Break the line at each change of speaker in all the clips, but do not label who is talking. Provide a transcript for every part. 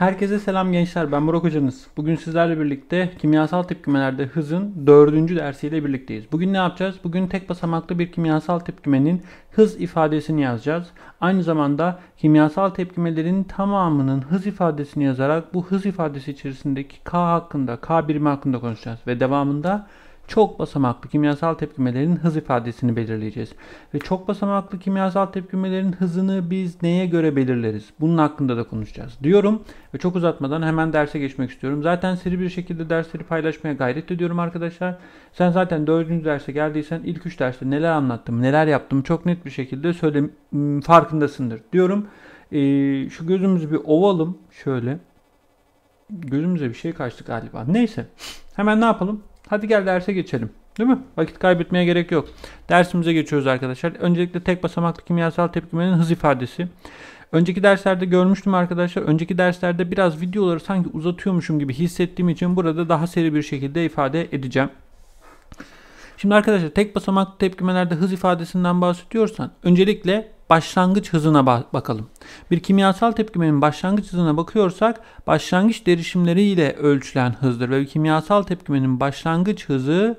Herkese selam gençler. Ben Burak Hocanız. Bugün sizlerle birlikte kimyasal tepkimelerde hızın dördüncü dersiyle birlikteyiz. Bugün ne yapacağız? Bugün tek basamaklı bir kimyasal tepkimenin hız ifadesini yazacağız. Aynı zamanda kimyasal tepkimelerin tamamının hız ifadesini yazarak bu hız ifadesi içerisindeki K hakkında, K birimi hakkında konuşacağız. Ve devamında çok basamaklı kimyasal tepkimelerin hız ifadesini belirleyeceğiz. Ve çok basamaklı kimyasal tepkimelerin hızını biz neye göre belirleriz? Bunun hakkında da konuşacağız diyorum ve çok uzatmadan hemen derse geçmek istiyorum. Zaten seri bir şekilde dersleri paylaşmaya gayret ediyorum arkadaşlar. Sen zaten 4. derse geldiysen ilk 3 derste neler anlattım, neler yaptım çok net bir şekilde söyle farkındasındır diyorum. Ee, şu gözümüzü bir ovalım şöyle. Gözümüze bir şey kaçtı galiba. Neyse. Hemen ne yapalım? Hadi gel derse geçelim. Değil mi? Vakit kaybetmeye gerek yok. Dersimize geçiyoruz arkadaşlar. Öncelikle tek basamaklı kimyasal tepkimenin hız ifadesi. Önceki derslerde görmüştüm arkadaşlar. Önceki derslerde biraz videoları sanki uzatıyormuşum gibi hissettiğim için burada daha seri bir şekilde ifade edeceğim. Şimdi arkadaşlar tek basamaklı tepkimelerde hız ifadesinden bahsediyorsan öncelikle başlangıç hızına ba bakalım. Bir kimyasal tepkimenin başlangıç hızına bakıyorsak başlangıç derişimleriyle ölçülen hızdır ve bir kimyasal tepkimenin başlangıç hızı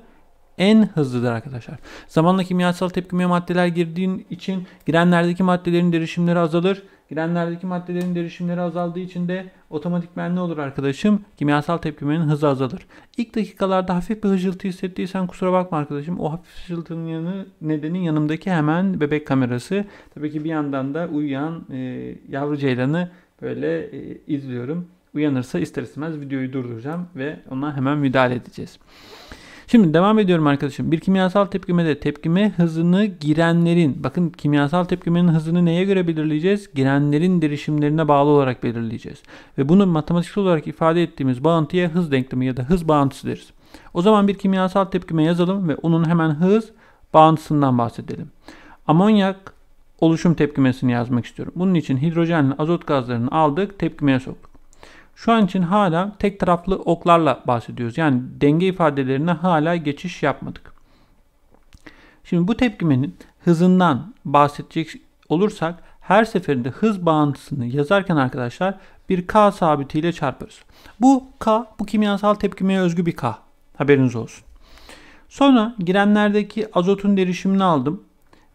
en hızlıdır arkadaşlar. Zamanla kimyasal tepkimeye maddeler girdiğin için girenlerdeki maddelerin derişimleri azalır. Girenlerdeki maddelerin derişimleri azaldığı için de otomatikmen ne olur arkadaşım? Kimyasal tepkimenin hızı azalır. İlk dakikalarda hafif bir hıcıltı hissettiysen kusura bakma arkadaşım. O hafif hıcıltının yanı, nedeni yanımdaki hemen bebek kamerası. Tabii ki bir yandan da uyuyan e, yavru ceylanı böyle e, izliyorum. Uyanırsa ister istemez videoyu durduracağım ve ona hemen müdahale edeceğiz. Şimdi devam ediyorum arkadaşım. Bir kimyasal tepkimede tepkime hızını girenlerin, bakın kimyasal tepkimenin hızını neye göre belirleyeceğiz? Girenlerin derişimlerine bağlı olarak belirleyeceğiz. Ve bunu matematiksel olarak ifade ettiğimiz bağıntıya hız denklemi ya da hız bağıntısı deriz. O zaman bir kimyasal tepkime yazalım ve onun hemen hız bağıntısından bahsedelim. Amonyak oluşum tepkimesini yazmak istiyorum. Bunun için hidrojenli azot gazlarını aldık, tepkimeye soktuk. Şu an için hala tek taraflı oklarla bahsediyoruz. Yani denge ifadelerine hala geçiş yapmadık. Şimdi bu tepkimenin hızından bahsedecek olursak her seferinde hız bağıntısını yazarken arkadaşlar bir K sabitiyle çarpıyoruz. Bu K bu kimyasal tepkimeye özgü bir K. Haberiniz olsun. Sonra girenlerdeki azotun derişimini aldım.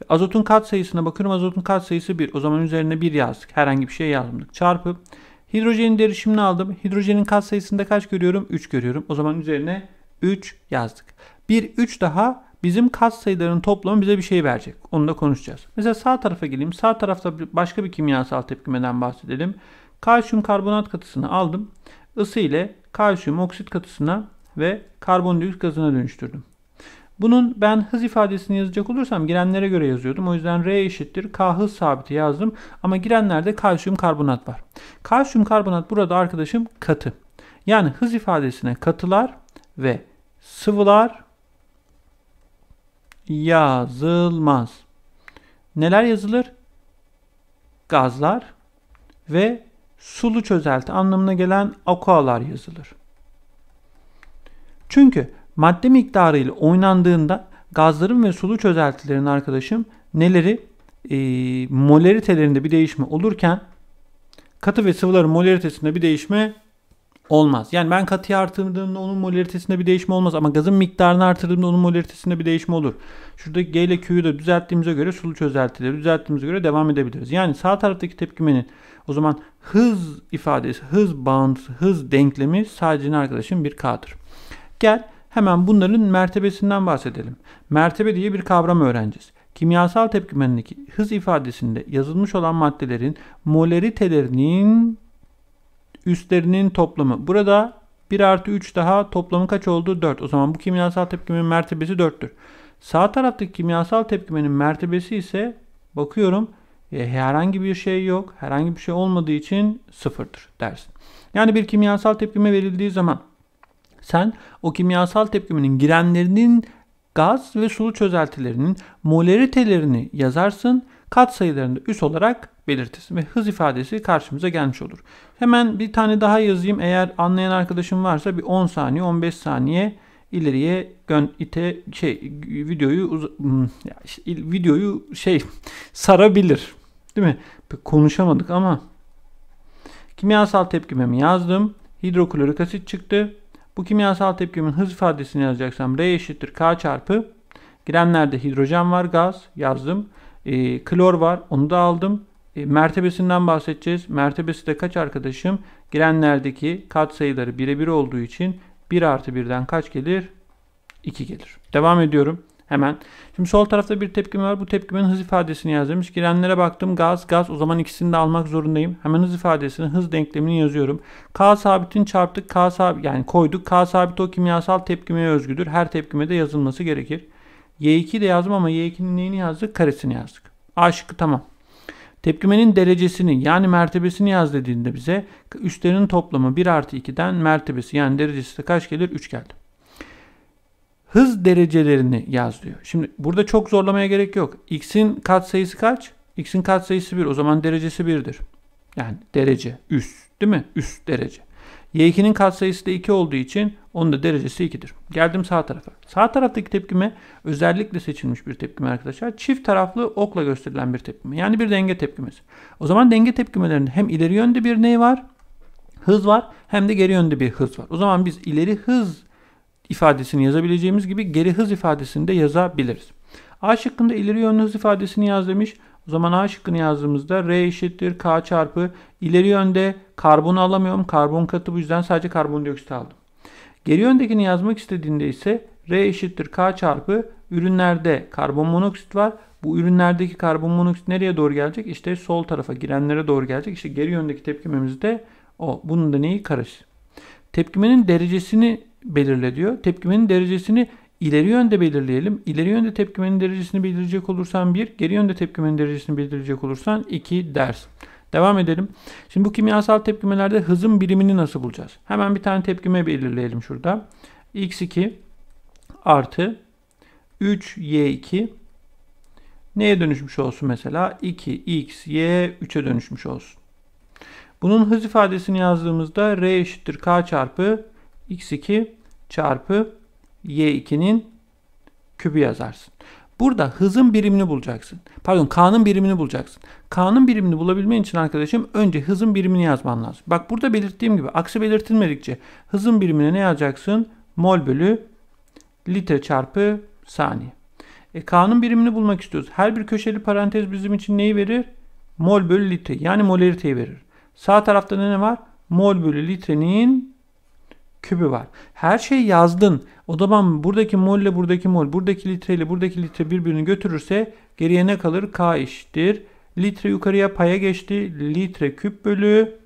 Azotun kat sayısına bakıyorum. Azotun kat sayısı 1. O zaman üzerine 1 yazdık. Herhangi bir şey yazmadık. Çarpı Hidrojenin derişimini aldım. Hidrojenin kat sayısında kaç görüyorum? 3 görüyorum. O zaman üzerine 3 yazdık. Bir 3 daha bizim kat sayılarının toplamı bize bir şey verecek. Onu da konuşacağız. Mesela sağ tarafa geleyim. Sağ tarafta başka bir kimyasal tepkimeden bahsedelim. Kalsiyum karbonat katısını aldım. Isı ile kalsiyum oksit katısına ve karbondioksit gazına dönüştürdüm. Bunun ben hız ifadesini yazacak olursam girenlere göre yazıyordum. O yüzden R eşittir K hız sabiti yazdım. Ama girenlerde kalsiyum karbonat var. Kalsiyum karbonat burada arkadaşım katı. Yani hız ifadesine katılar ve sıvılar yazılmaz. Neler yazılır? Gazlar ve sulu çözelti anlamına gelen akualar yazılır. Çünkü madde miktarı ile oynandığında gazların ve sulu çözeltilerin arkadaşım neleri e, ee, moleritelerinde bir değişme olurken katı ve sıvıların molaritesinde bir değişme olmaz. Yani ben katıyı artırdığımda onun molaritesinde bir değişme olmaz ama gazın miktarını arttırdığımda onun molaritesinde bir değişme olur. Şuradaki G ile Q'yu da düzelttiğimize göre sulu çözeltileri düzelttiğimize göre devam edebiliriz. Yani sağ taraftaki tepkimenin o zaman hız ifadesi, hız bağıntısı, hız denklemi sadece arkadaşım bir K'dır. Gel Hemen bunların mertebesinden bahsedelim. Mertebe diye bir kavram öğreneceğiz. Kimyasal tepkimenindeki hız ifadesinde yazılmış olan maddelerin moleritelerinin üstlerinin toplamı. Burada 1 artı 3 daha toplamı kaç oldu? 4. O zaman bu kimyasal tepkimenin mertebesi 4'tür. Sağ taraftaki kimyasal tepkimenin mertebesi ise bakıyorum e, herhangi bir şey yok. Herhangi bir şey olmadığı için sıfırdır dersin. Yani bir kimyasal tepkime verildiği zaman sen o kimyasal tepkiminin girenlerinin gaz ve sulu çözeltilerinin moleritelerini yazarsın. Kat sayılarını da üs olarak belirtirsin ve hız ifadesi karşımıza gelmiş olur. Hemen bir tane daha yazayım. Eğer anlayan arkadaşım varsa bir 10 saniye 15 saniye ileriye gön ite şey videoyu hmm, videoyu şey sarabilir. Değil mi? Konuşamadık ama kimyasal tepkimemi yazdım. Hidroklorik asit çıktı. Bu kimyasal tepkimin hız ifadesini yazacaksam R eşittir K çarpı girenlerde hidrojen var gaz yazdım. E, klor var onu da aldım. E, mertebesinden bahsedeceğiz. Mertebesi de kaç arkadaşım? Girenlerdeki kat sayıları birebir olduğu için 1 artı 1'den kaç gelir? 2 gelir. Devam ediyorum. Hemen. Şimdi sol tarafta bir tepkime var. Bu tepkimenin hız ifadesini yaz Girenlere baktım. Gaz, gaz. O zaman ikisini de almak zorundayım. Hemen hız ifadesini, hız denklemini yazıyorum. K sabitin çarptık. K sabit yani koyduk. K sabit o kimyasal tepkimeye özgüdür. Her tepkime de yazılması gerekir. Y2 de yazdım ama Y2'nin neyini yazdık? Karesini yazdık. A şıkkı tamam. Tepkimenin derecesini yani mertebesini yaz dediğinde bize üstlerinin toplamı 1 artı 2'den mertebesi yani derecesi de kaç gelir? 3 geldi hız derecelerini yaz Şimdi burada çok zorlamaya gerek yok. X'in katsayısı kaç? X'in katsayısı 1. O zaman derecesi 1'dir. Yani derece üst değil mi? Üst derece. Y2'nin katsayısı da 2 olduğu için onun da derecesi 2'dir. Geldim sağ tarafa. Sağ taraftaki tepkime özellikle seçilmiş bir tepkime arkadaşlar. Çift taraflı okla gösterilen bir tepkime. Yani bir denge tepkimesi. O zaman denge tepkimelerinde hem ileri yönde bir ney var? Hız var hem de geri yönde bir hız var. O zaman biz ileri hız ifadesini yazabileceğimiz gibi geri hız ifadesini de yazabiliriz. A şıkkında ileri yönlü hız ifadesini yaz demiş. O zaman A şıkkını yazdığımızda R eşittir K çarpı ileri yönde karbon alamıyorum. Karbon katı bu yüzden sadece karbondioksit aldım. Geri yöndekini yazmak istediğinde ise R eşittir K çarpı ürünlerde karbon monoksit var. Bu ürünlerdeki karbon monoksit nereye doğru gelecek? İşte sol tarafa girenlere doğru gelecek. İşte geri yöndeki tepkimemiz de o. Bunun da neyi karış. Tepkimenin derecesini belirle diyor. Tepkimenin derecesini ileri yönde belirleyelim. İleri yönde tepkimenin derecesini belirleyecek olursan 1, geri yönde tepkimenin derecesini belirleyecek olursan 2 ders. Devam edelim. Şimdi bu kimyasal tepkimelerde hızın birimini nasıl bulacağız? Hemen bir tane tepkime belirleyelim şurada. x2 artı 3y2 neye dönüşmüş olsun mesela? 2 x y 3'e dönüşmüş olsun. Bunun hız ifadesini yazdığımızda r eşittir k çarpı x2 çarpı y2'nin kübü yazarsın. Burada hızın birimini bulacaksın. Pardon k'nın birimini bulacaksın. K'nın birimini bulabilmen için arkadaşım önce hızın birimini yazman lazım. Bak burada belirttiğim gibi aksi belirtilmedikçe hızın birimine ne yazacaksın? Mol bölü litre çarpı saniye. E, K'nın birimini bulmak istiyoruz. Her bir köşeli parantez bizim için neyi verir? Mol bölü litre yani moleriteyi verir. Sağ tarafta ne var? Mol bölü litrenin kübü var. Her şeyi yazdın. O zaman buradaki mol ile buradaki mol, buradaki litre ile buradaki litre birbirini götürürse geriye ne kalır? K eşittir. Litre yukarıya paya geçti. Litre küp bölü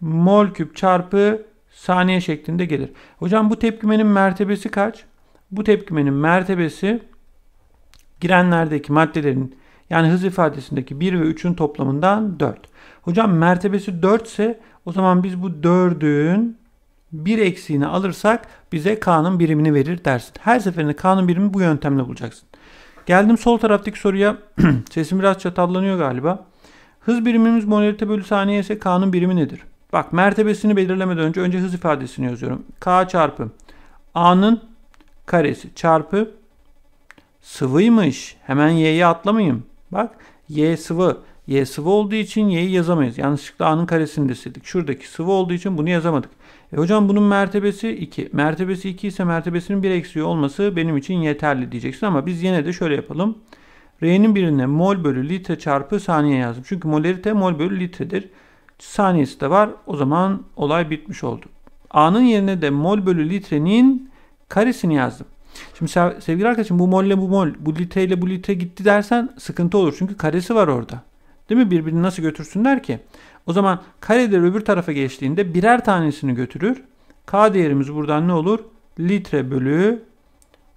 mol küp çarpı saniye şeklinde gelir. Hocam bu tepkimenin mertebesi kaç? Bu tepkimenin mertebesi girenlerdeki maddelerin yani hız ifadesindeki 1 ve 3'ün toplamından 4. Hocam mertebesi 4 ise o zaman biz bu 4'ün bir eksiğini alırsak bize k'nın birimini verir dersin. Her seferinde k'nın birimi bu yöntemle bulacaksın. Geldim sol taraftaki soruya. Sesim biraz çatallanıyor galiba. Hız birimimiz molarite bölü saniye ise k'nın birimi nedir? Bak mertebesini belirlemeden önce önce hız ifadesini yazıyorum. k çarpı a'nın karesi çarpı sıvıymış. Hemen y'ye atlamayayım. Bak y sıvı y sıvı olduğu için y'yi yazamayız. Yanlışlıkla a'nın karesini de sildik. Şuradaki sıvı olduğu için bunu yazamadık. E hocam bunun mertebesi 2. Mertebesi 2 ise mertebesinin bir eksiği olması benim için yeterli diyeceksin ama biz yine de şöyle yapalım. R'nin birine mol bölü litre çarpı saniye yazdım. Çünkü molerite mol bölü litredir. Saniyesi de var. O zaman olay bitmiş oldu. A'nın yerine de mol bölü litrenin karesini yazdım. Şimdi sevgili arkadaşım bu molle bu mol, bu litreyle bu litre gitti dersen sıkıntı olur. Çünkü karesi var orada. Değil mi? Birbirini nasıl götürsünler ki? O zaman kareler öbür tarafa geçtiğinde birer tanesini götürür. K değerimiz buradan ne olur? Litre bölü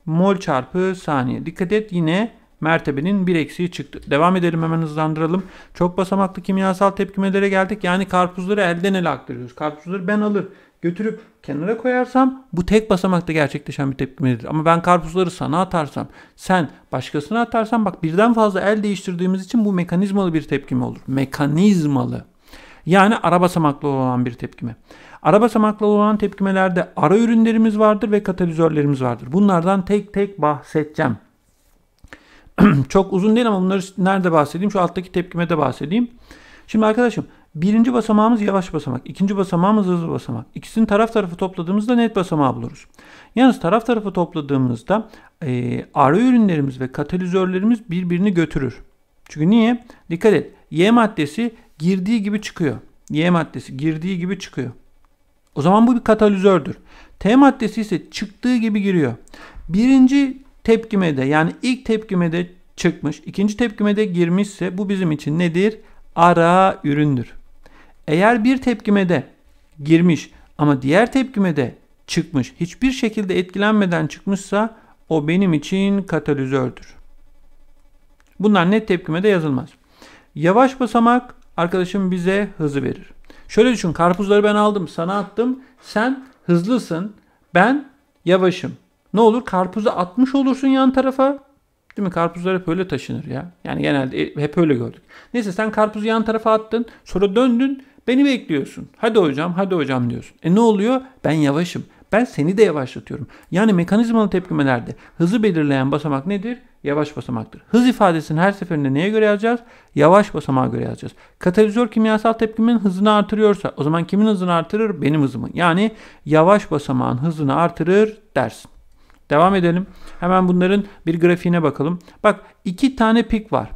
mol çarpı saniye. Dikkat et yine mertebenin bir eksiği çıktı. Devam edelim hemen hızlandıralım. Çok basamaklı kimyasal tepkimelere geldik. Yani karpuzları elden ele aktarıyoruz. Karpuzları ben alır götürüp kenara koyarsam bu tek basamakta gerçekleşen bir tepkimedir. Ama ben karpuzları sana atarsam, sen başkasına atarsan bak birden fazla el değiştirdiğimiz için bu mekanizmalı bir tepkime olur. Mekanizmalı. Yani ara basamaklı olan bir tepkime. Ara basamaklı olan tepkimelerde ara ürünlerimiz vardır ve katalizörlerimiz vardır. Bunlardan tek tek bahsedeceğim. Çok uzun değil ama bunları nerede bahsedeyim? Şu alttaki tepkime de bahsedeyim. Şimdi arkadaşım birinci basamağımız yavaş basamak. ikinci basamağımız hızlı basamak. İkisinin taraf tarafı topladığımızda net basamağı buluruz. Yalnız taraf tarafı topladığımızda e, ara ürünlerimiz ve katalizörlerimiz birbirini götürür. Çünkü niye? Dikkat et. Y maddesi girdiği gibi çıkıyor. Y maddesi girdiği gibi çıkıyor. O zaman bu bir katalizördür. T maddesi ise çıktığı gibi giriyor. Birinci Tepkime de yani ilk tepkime de çıkmış, ikinci tepkime de girmişse bu bizim için nedir? Ara üründür. Eğer bir tepkime de girmiş ama diğer tepkime de çıkmış, hiçbir şekilde etkilenmeden çıkmışsa o benim için katalizördür. Bunlar net tepkime de yazılmaz. Yavaş basamak arkadaşım bize hızı verir. Şöyle düşün karpuzları ben aldım sana attım. Sen hızlısın ben yavaşım. Ne olur karpuzu atmış olursun yan tarafa. Değil mi? Karpuzlar hep öyle taşınır ya. Yani genelde e, hep öyle gördük. Neyse sen karpuzu yan tarafa attın. Sonra döndün. Beni bekliyorsun. Hadi hocam, hadi hocam diyorsun. E ne oluyor? Ben yavaşım. Ben seni de yavaşlatıyorum. Yani mekanizmalı tepkimelerde hızı belirleyen basamak nedir? Yavaş basamaktır. Hız ifadesini her seferinde neye göre yazacağız? Yavaş basamağa göre yazacağız. Katalizör kimyasal tepkimin hızını artırıyorsa o zaman kimin hızını artırır? Benim hızımın. Yani yavaş basamağın hızını artırır dersin. Devam edelim. Hemen bunların bir grafiğine bakalım. Bak iki tane pik var.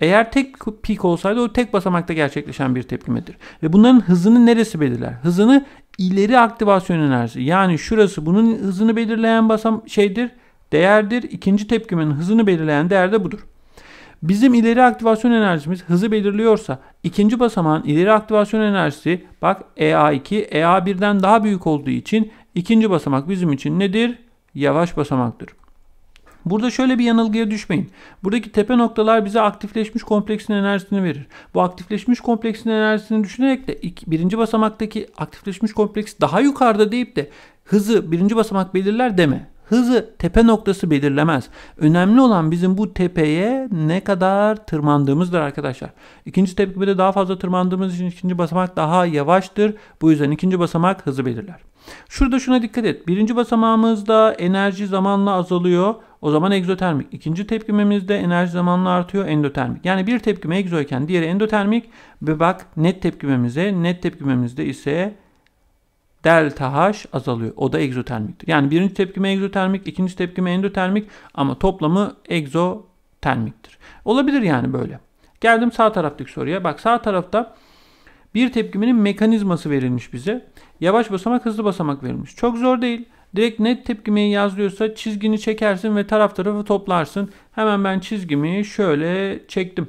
Eğer tek pik olsaydı o tek basamakta gerçekleşen bir tepkimedir. Ve bunların hızını neresi belirler? Hızını ileri aktivasyon enerjisi. Yani şurası bunun hızını belirleyen basam şeydir, değerdir. İkinci tepkimenin hızını belirleyen değer de budur. Bizim ileri aktivasyon enerjimiz hızı belirliyorsa ikinci basamağın ileri aktivasyon enerjisi bak EA2 EA1'den daha büyük olduğu için ikinci basamak bizim için nedir? yavaş basamaktır. Burada şöyle bir yanılgıya düşmeyin. Buradaki tepe noktalar bize aktifleşmiş kompleksin enerjisini verir. Bu aktifleşmiş kompleksin enerjisini düşünerek de birinci basamaktaki aktifleşmiş kompleks daha yukarıda deyip de hızı birinci basamak belirler deme. Hızı tepe noktası belirlemez. Önemli olan bizim bu tepeye ne kadar tırmandığımızdır arkadaşlar. İkinci tepkide daha fazla tırmandığımız için ikinci basamak daha yavaştır. Bu yüzden ikinci basamak hızı belirler. Şurada şuna dikkat et. Birinci basamağımızda enerji zamanla azalıyor. O zaman egzotermik. İkinci tepkimemizde enerji zamanla artıyor endotermik. Yani bir tepkime egzoyken diğeri endotermik. Ve bak net tepkimemize net tepkimemizde ise delta H azalıyor. O da egzotermiktir. Yani birinci tepkime egzotermik, ikinci tepkime endotermik ama toplamı egzotermiktir. Olabilir yani böyle. Geldim sağ taraftaki soruya. Bak sağ tarafta bir tepkiminin mekanizması verilmiş bize. Yavaş basamak hızlı basamak verilmiş. Çok zor değil. Direkt net tepkimeyi yazıyorsa çizgini çekersin ve taraf tarafı toplarsın. Hemen ben çizgimi şöyle çektim.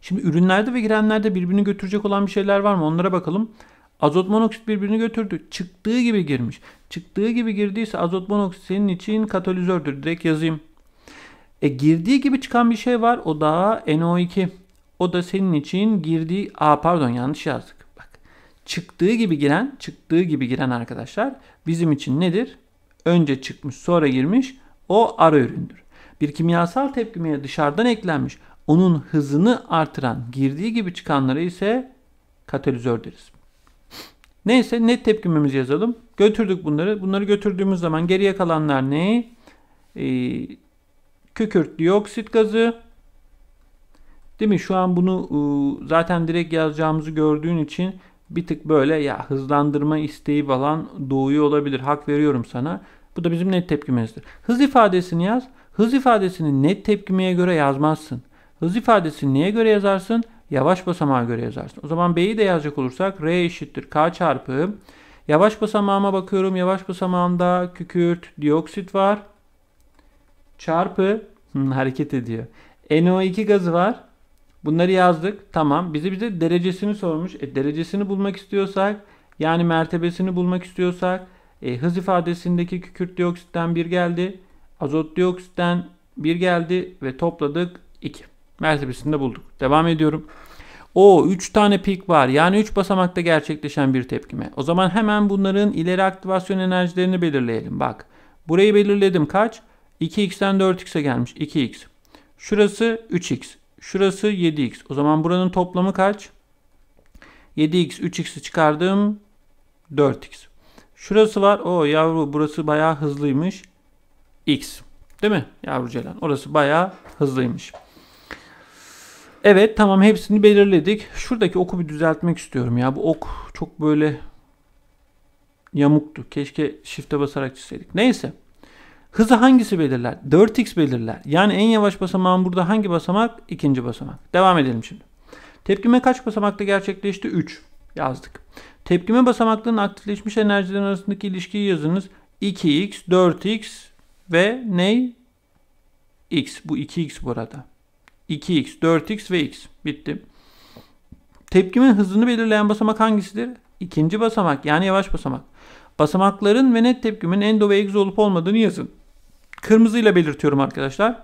Şimdi ürünlerde ve girenlerde birbirini götürecek olan bir şeyler var mı? Onlara bakalım. Azot monoksit birbirini götürdü. Çıktığı gibi girmiş. Çıktığı gibi girdiyse azot monoksit senin için katalizördür. Direkt yazayım. E girdiği gibi çıkan bir şey var. O da NO2. O da senin için girdiği... Aa pardon yanlış yazdık. Bak. Çıktığı gibi giren, çıktığı gibi giren arkadaşlar bizim için nedir? Önce çıkmış sonra girmiş o ara üründür. Bir kimyasal tepkimeye dışarıdan eklenmiş onun hızını artıran girdiği gibi çıkanları ise katalizör deriz. Neyse net tepkimimizi yazalım. Götürdük bunları. Bunları götürdüğümüz zaman geriye kalanlar ne? Ee, kükürt dioksit gazı, Değil mi? Şu an bunu ıı, zaten direkt yazacağımızı gördüğün için bir tık böyle ya hızlandırma isteği falan doğuyor olabilir. Hak veriyorum sana. Bu da bizim net tepkimizdir. Hız ifadesini yaz. Hız ifadesini net tepkimeye göre yazmazsın. Hız ifadesini neye göre yazarsın? Yavaş basamağa göre yazarsın. O zaman B'yi de yazacak olursak R eşittir K çarpı. Yavaş basamağıma bakıyorum. Yavaş basamağımda kükürt, dioksit var. Çarpı hareket ediyor. NO2 gazı var. Bunları yazdık. Tamam. Bize bize derecesini sormuş. E, derecesini bulmak istiyorsak yani mertebesini bulmak istiyorsak e, hız ifadesindeki kükürt dioksitten 1 geldi. Azot dioksitten 1 geldi ve topladık 2. Mertebesini de bulduk. Devam ediyorum. O 3 tane pik var. Yani 3 basamakta gerçekleşen bir tepkime. O zaman hemen bunların ileri aktivasyon enerjilerini belirleyelim. Bak. Burayı belirledim. Kaç? 2x'ten 4x'e gelmiş. 2x. Şurası 3x. Şurası 7x. O zaman buranın toplamı kaç? 7x 3x'i çıkardım. 4x. Şurası var. O yavru burası bayağı hızlıymış. X. Değil mi yavru Ceylan? Orası bayağı hızlıymış. Evet tamam hepsini belirledik. Şuradaki oku bir düzeltmek istiyorum ya. Bu ok çok böyle yamuktu. Keşke shift'e basarak çizseydik. Neyse. Hızı hangisi belirler? 4x belirler. Yani en yavaş basamağın burada hangi basamak? İkinci basamak. Devam edelim şimdi. Tepkime kaç basamakta gerçekleşti? 3 yazdık. Tepkime basamaklarının aktifleşmiş enerjilerin arasındaki ilişkiyi yazınız. 2x, 4x ve ney? x. Bu 2x burada. 2x, 4x ve x. Bitti. Tepkimin hızını belirleyen basamak hangisidir? İkinci basamak yani yavaş basamak. Basamakların ve net tepkimin endo ve egzo olup olmadığını yazın. Kırmızıyla belirtiyorum arkadaşlar.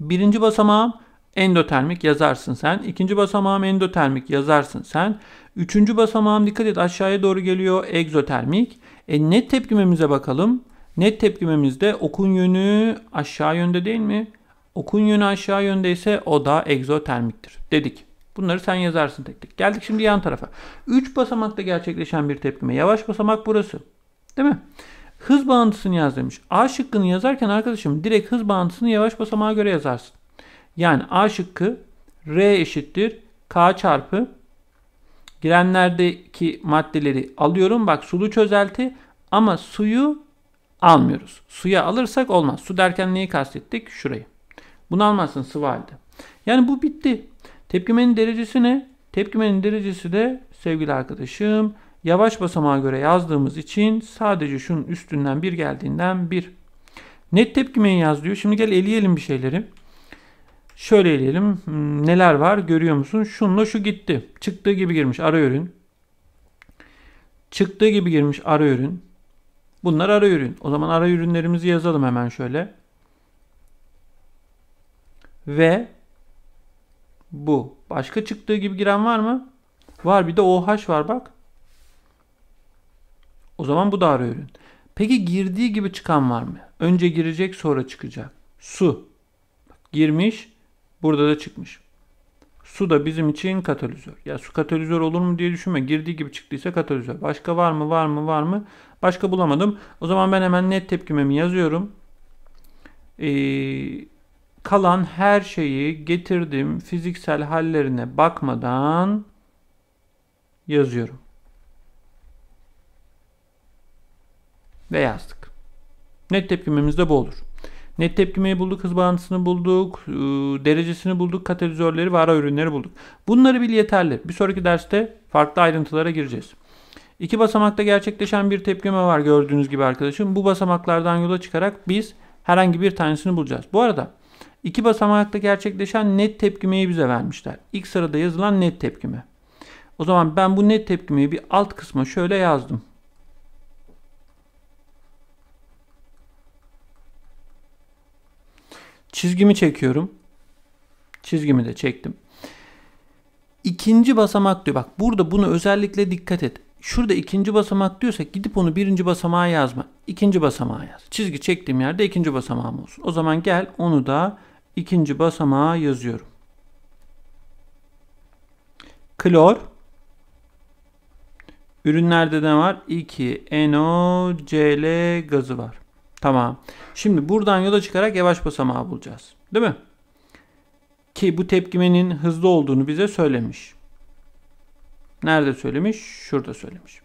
Birinci basamağım endotermik yazarsın sen. İkinci basamağım endotermik yazarsın sen. Üçüncü basamağım dikkat et aşağıya doğru geliyor egzotermik. E, net tepkimemize bakalım. Net tepkimemizde okun yönü aşağı yönde değil mi? Okun yönü aşağı yöndeyse o da egzotermiktir dedik. Bunları sen yazarsın tek tek. Geldik şimdi yan tarafa. 3 basamakta gerçekleşen bir tepkime. Yavaş basamak burası. Değil mi? Hız bağıntısını yaz demiş. A şıkkını yazarken arkadaşım direkt hız bağıntısını yavaş basamağa göre yazarsın. Yani A şıkkı R eşittir K çarpı girenlerdeki maddeleri alıyorum. Bak sulu çözelti ama suyu almıyoruz. Suya alırsak olmaz. Su derken neyi kastettik? Şurayı. Bunu almazsın sıvı halde. Yani bu bitti. Tepkimenin derecesi ne? Tepkimenin derecesi de sevgili arkadaşım Yavaş basamağa göre yazdığımız için sadece şunun üstünden bir geldiğinden bir. Net tepkimeyi yaz diyor. Şimdi gel eleyelim bir şeyleri. Şöyle eleyelim. Hmm, neler var görüyor musun? Şunla şu gitti. Çıktığı gibi girmiş ara ürün. Çıktığı gibi girmiş ara ürün. Bunlar ara ürün. O zaman ara ürünlerimizi yazalım hemen şöyle. Ve bu. Başka çıktığı gibi giren var mı? Var bir de OH var bak. O zaman bu dar ürün. Peki girdiği gibi çıkan var mı? Önce girecek sonra çıkacak. Su. Girmiş burada da çıkmış. Su da bizim için katalizör. Ya su katalizör olur mu diye düşünme. Girdiği gibi çıktıysa katalizör. Başka var mı var mı var mı? Başka bulamadım. O zaman ben hemen net tepkimemi yazıyorum. Ee, kalan her şeyi getirdim fiziksel hallerine bakmadan yazıyorum. ve yazdık. Net tepkimemiz de bu olur. Net tepkimeyi bulduk, hız bağıntısını bulduk, e, derecesini bulduk, katalizörleri vara ara ürünleri bulduk. Bunları bil yeterli. Bir sonraki derste farklı ayrıntılara gireceğiz. İki basamakta gerçekleşen bir tepkime var gördüğünüz gibi arkadaşım. Bu basamaklardan yola çıkarak biz herhangi bir tanesini bulacağız. Bu arada iki basamakta gerçekleşen net tepkimeyi bize vermişler. İlk sırada yazılan net tepkime. O zaman ben bu net tepkimeyi bir alt kısma şöyle yazdım. Çizgimi çekiyorum. Çizgimi de çektim. İkinci basamak diyor. Bak burada bunu özellikle dikkat et. Şurada ikinci basamak diyorsa gidip onu birinci basamağa yazma. İkinci basamağa yaz. Çizgi çektiğim yerde ikinci basamağım olsun. O zaman gel onu da ikinci basamağa yazıyorum. Klor. Ürünlerde ne var? 2 NOCl gazı var. Tamam. Şimdi buradan yola çıkarak yavaş basamağı bulacağız. Değil mi? Ki bu tepkimenin hızlı olduğunu bize söylemiş. Nerede söylemiş? Şurada söylemiş.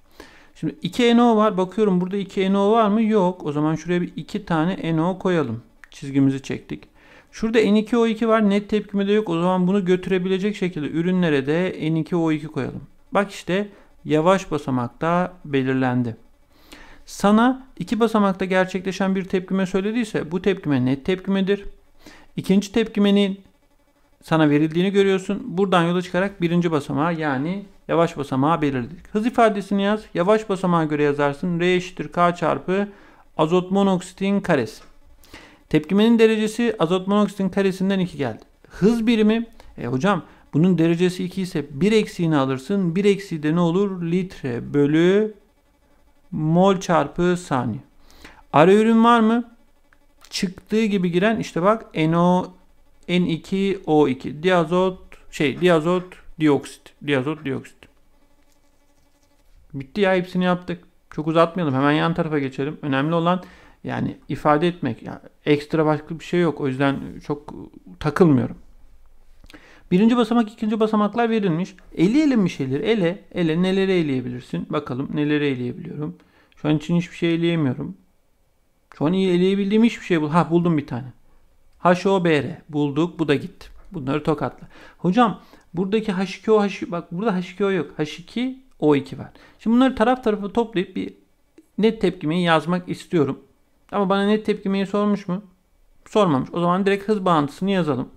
Şimdi 2 NO var. Bakıyorum burada 2 NO var mı? Yok. O zaman şuraya bir 2 tane NO koyalım. Çizgimizi çektik. Şurada N2O2 var. Net tepkime de yok. O zaman bunu götürebilecek şekilde ürünlere de N2O2 koyalım. Bak işte yavaş basamakta belirlendi sana iki basamakta gerçekleşen bir tepkime söylediyse bu tepkime net tepkimedir. İkinci tepkimenin sana verildiğini görüyorsun. Buradan yola çıkarak birinci basamağı yani yavaş basamağı belirledik. Hız ifadesini yaz. Yavaş basamağa göre yazarsın. R eşittir K çarpı azot monoksitin karesi. Tepkimenin derecesi azot monoksitin karesinden 2 geldi. Hız birimi e hocam bunun derecesi 2 ise 1 eksiğini alırsın. 1 eksiği de ne olur? Litre bölü mol çarpı saniye. Ara ürün var mı? Çıktığı gibi giren işte bak NO N2O2 diazot şey diazot dioksit diazot dioksit. Bitti ya hepsini yaptık. Çok uzatmayalım. Hemen yan tarafa geçelim. Önemli olan yani ifade etmek. Yani ekstra başka bir şey yok. O yüzden çok takılmıyorum. Birinci basamak, ikinci basamaklar verilmiş. Eleyelim bir şeyleri. Ele, ele neleri eleyebilirsin? Bakalım neleri eleyebiliyorum. Şu an için hiçbir şey eleyemiyorum. Şu an iyi eleyebildiğim hiçbir şey bul. Ha buldum bir tane. HOBR bulduk bu da gitti. Bunları tokatla. Hocam buradaki H2O H bak burada H2O yok. H2 O2 var. Şimdi bunları taraf tarafa toplayıp bir net tepkimeyi yazmak istiyorum. Ama bana net tepkimeyi sormuş mu? Sormamış. O zaman direkt hız bağıntısını yazalım.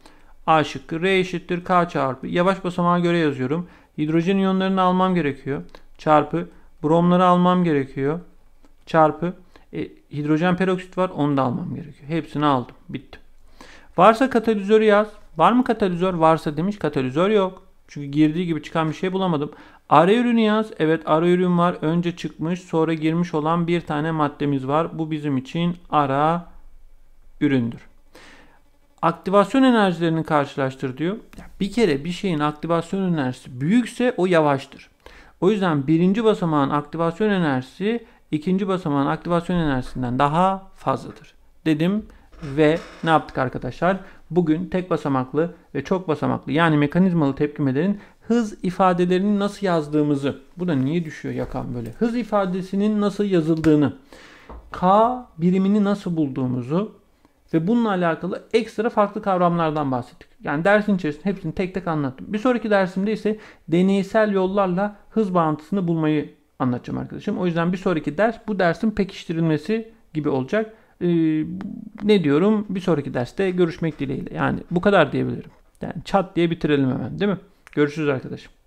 A şıkkı R eşittir K çarpı. Yavaş basamağa göre yazıyorum. Hidrojen iyonlarını almam gerekiyor. Çarpı Bromları almam gerekiyor. Çarpı e, hidrojen peroksit var onu da almam gerekiyor. Hepsini aldım. Bitti. Varsa katalizörü yaz. Var mı katalizör? Varsa demiş katalizör yok. Çünkü girdiği gibi çıkan bir şey bulamadım. Ara ürünü yaz. Evet ara ürün var. Önce çıkmış sonra girmiş olan bir tane maddemiz var. Bu bizim için ara üründür. Aktivasyon enerjilerini karşılaştır diyor. Bir kere bir şeyin aktivasyon enerjisi büyükse o yavaştır. O yüzden birinci basamağın aktivasyon enerjisi ikinci basamağın aktivasyon enerjisinden daha fazladır. Dedim ve ne yaptık arkadaşlar? Bugün tek basamaklı ve çok basamaklı yani mekanizmalı tepkimelerin hız ifadelerini nasıl yazdığımızı. Bu da niye düşüyor yakan böyle? Hız ifadesinin nasıl yazıldığını. K birimini nasıl bulduğumuzu ve bununla alakalı ekstra farklı kavramlardan bahsettik. Yani dersin içerisinde hepsini tek tek anlattım. Bir sonraki dersimde ise deneysel yollarla hız bağıntısını bulmayı anlatacağım arkadaşım. O yüzden bir sonraki ders bu dersin pekiştirilmesi gibi olacak. Ee, ne diyorum? Bir sonraki derste görüşmek dileğiyle. Yani bu kadar diyebilirim. Yani çat diye bitirelim hemen değil mi? Görüşürüz arkadaşım.